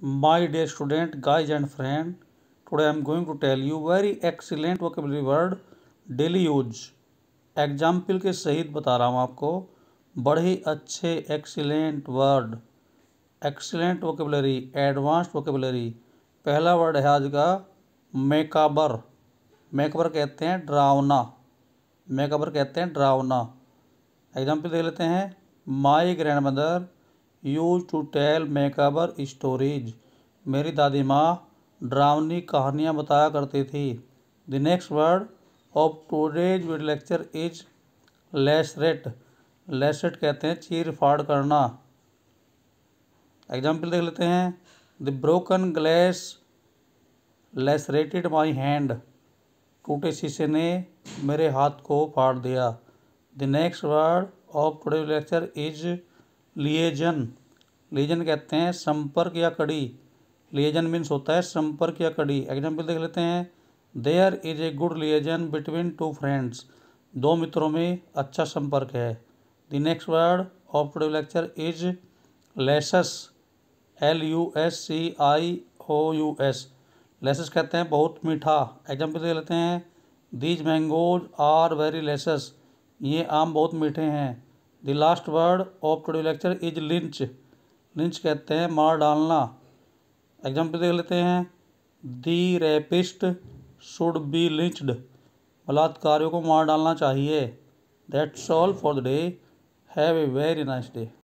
my student guys and friend today I am going to tell you very excellent vocabulary word daily use example के सहित बता रहा हूँ आपको बड़े ही अच्छे excellent word excellent vocabulary advanced vocabulary पहला वर्ड है आज का मेकाबर मेकबर कहते हैं ड्रावना मेकाबर कहते हैं ड्रावना एग्जाम्पल देख लेते हैं my grandmother use to tell macabre stories मेरी दादी माँ ड्रावनी कहानियाँ बताया करती थी the next word of today's lecture is lacerate lacerate कहते हैं चीर फाड़ करना एग्जाम्पल देख लेते हैं the broken glass lacerated my hand टूटे शीशे ने मेरे हाथ को फाड़ दिया the next word of today's lecture is liaison liaison कहते हैं संपर्क या कड़ी लिएजन मीन्स होता है संपर्क या कड़ी एग्जाम्पल देख लेते हैं there is a good liaison between two friends दो मित्रों में अच्छा संपर्क है the next word of today lecture is luscious L U S C I O U S luscious कहते हैं बहुत मीठा एग्जाम्पल देख लेते हैं these mangoes are very luscious ये आम बहुत मीठे हैं the last word of today lecture is lynch lynch कहते हैं मार डालना एग्जाम्पल देख लेते हैं दी रेपिस्ट शुड बी लिंचड बलात्कारियों को मार डालना चाहिए that's all for the day have a very nice day